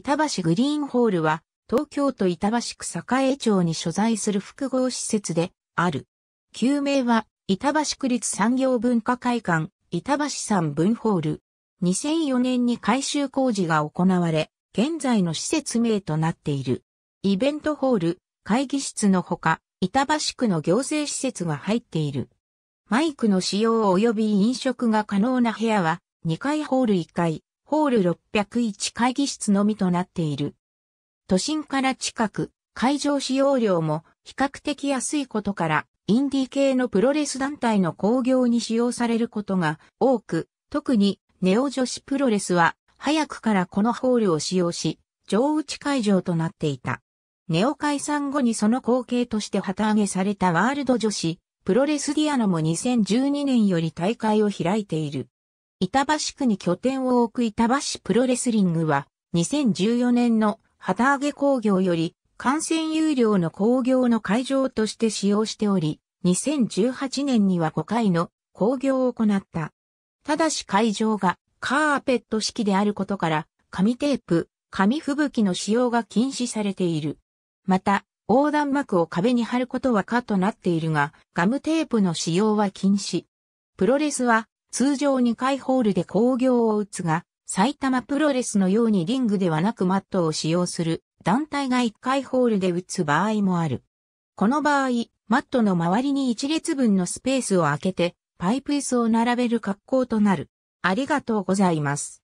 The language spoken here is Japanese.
板橋グリーンホールは、東京都板橋区栄町に所在する複合施設である。旧名は、板橋区立産業文化会館、板橋山分ホール。2004年に改修工事が行われ、現在の施設名となっている。イベントホール、会議室のほか、板橋区の行政施設が入っている。マイクの使用及び飲食が可能な部屋は、2階ホール1階、ホール601会議室のみとなっている。都心から近く、会場使用料も比較的安いことから、インディ系のプロレス団体の興行に使用されることが多く、特にネオ女子プロレスは早くからこのホールを使用し、上打ち会場となっていた。ネオ解散後にその後継として旗揚げされたワールド女子、プロレスディアノも2012年より大会を開いている。板橋区に拠点を置く板橋プロレスリングは、2014年の旗揚げ工業より、感染有料の工業の会場として使用しており、2018年には5回の工業を行った。ただし会場がカーペット式であることから、紙テープ、紙吹雪の使用が禁止されている。また、横断幕を壁に貼ることは可となっているが、ガムテープの使用は禁止。プロレスは通常2回ホールで工業を打つが、埼玉プロレスのようにリングではなくマットを使用する団体が1回ホールで打つ場合もある。この場合、マットの周りに1列分のスペースを空けて、パイプ椅子を並べる格好となる。ありがとうございます。